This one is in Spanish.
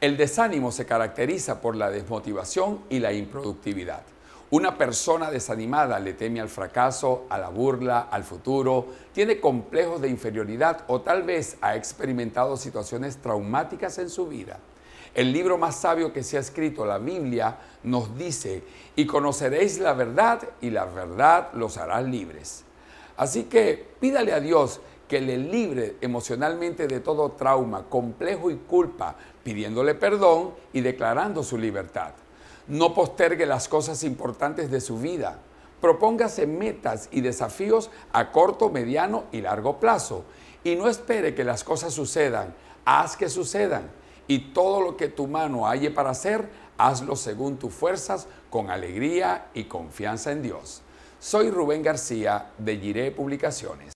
El desánimo se caracteriza por la desmotivación y la improductividad. Una persona desanimada le teme al fracaso, a la burla, al futuro, tiene complejos de inferioridad o tal vez ha experimentado situaciones traumáticas en su vida. El libro más sabio que se ha escrito, la Biblia, nos dice, y conoceréis la verdad y la verdad los hará libres. Así que pídale a Dios que le libre emocionalmente de todo trauma, complejo y culpa, pidiéndole perdón y declarando su libertad. No postergue las cosas importantes de su vida. Propóngase metas y desafíos a corto, mediano y largo plazo. Y no espere que las cosas sucedan. Haz que sucedan. Y todo lo que tu mano halle para hacer, hazlo según tus fuerzas, con alegría y confianza en Dios. Soy Rubén García de Giré Publicaciones.